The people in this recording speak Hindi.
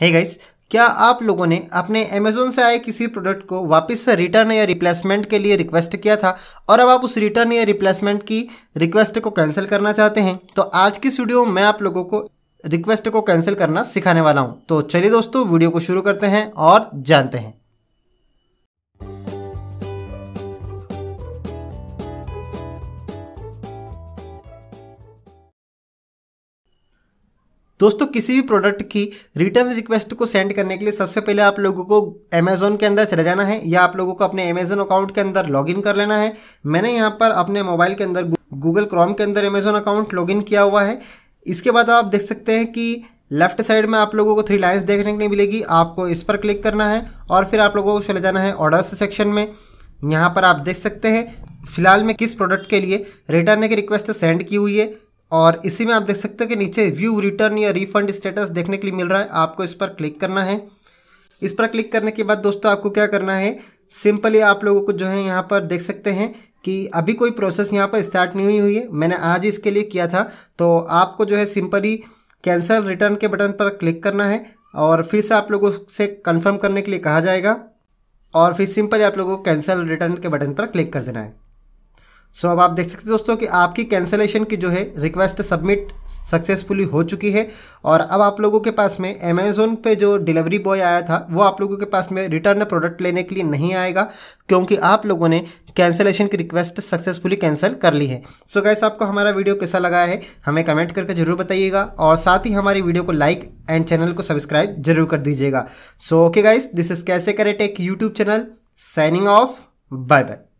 है गाइस क्या आप लोगों ने अपने अमेजोन से आए किसी प्रोडक्ट को वापस से रिटर्न या रिप्लेसमेंट के लिए रिक्वेस्ट किया था और अब आप उस रिटर्न या रिप्लेसमेंट की रिक्वेस्ट को कैंसिल करना चाहते हैं तो आज की इस वीडियो में मैं आप लोगों को रिक्वेस्ट को कैंसिल करना सिखाने वाला हूँ तो चलिए दोस्तों वीडियो को शुरू करते हैं और जानते हैं दोस्तों किसी भी प्रोडक्ट की रिटर्न रिक्वेस्ट को सेंड करने के लिए सबसे पहले आप लोगों को अमेजोन के अंदर चले जाना है या आप लोगों को अपने अमेजोन अकाउंट के अंदर लॉगिन कर लेना है मैंने यहाँ पर अपने मोबाइल के अंदर गूगल क्रोम के अंदर अमेजोन अकाउंट लॉगिन किया हुआ है इसके बाद आप देख सकते हैं कि लेफ्ट साइड में आप लोगों को थ्री लाइन्स देखने के लिए मिलेगी आपको इस पर क्लिक करना है और फिर आप लोगों को चले जाना है ऑर्डर्स सेक्शन में यहाँ पर आप देख सकते हैं फिलहाल में किस प्रोडक्ट के लिए रिटर्न की रिक्वेस्ट सेंड की हुई है और इसी में आप देख सकते हैं कि नीचे व्यू रिटर्न या रिफंड स्टेटस देखने के लिए मिल रहा है आपको इस पर क्लिक करना है इस पर क्लिक करने के बाद दोस्तों आपको क्या करना है सिंपली आप लोगों को जो है यहाँ पर देख सकते हैं कि अभी कोई प्रोसेस यहाँ पर स्टार्ट नहीं हुई हुई है मैंने आज इसके लिए किया था तो आपको जो है सिंपली कैंसिल रिटर्न के बटन पर क्लिक करना है और फिर से आप लोगों से कन्फर्म करने के लिए कहा जाएगा और फिर सिंपली आप लोगों को कैंसिल रिटर्न के बटन पर क्लिक कर देना है सो so, अब आप देख सकते हैं दोस्तों कि आपकी कैंसिलेशन की जो है रिक्वेस्ट सबमिट सक्सेसफुली हो चुकी है और अब आप लोगों के पास में अमेज़ोन पे जो डिलीवरी बॉय आया था वो आप लोगों के पास में रिटर्न प्रोडक्ट लेने के लिए नहीं आएगा क्योंकि आप लोगों ने कैंसिलेशन की रिक्वेस्ट सक्सेसफुली कैंसिल कर ली है सो so, गैस आपको हमारा वीडियो कैसा लगा है हमें कमेंट करके जरूर बताइएगा और साथ ही हमारी वीडियो को लाइक एंड चैनल को सब्सक्राइब जरूर कर दीजिएगा so okay guys this is कैसे करेट एक YouTube channel signing off bye bye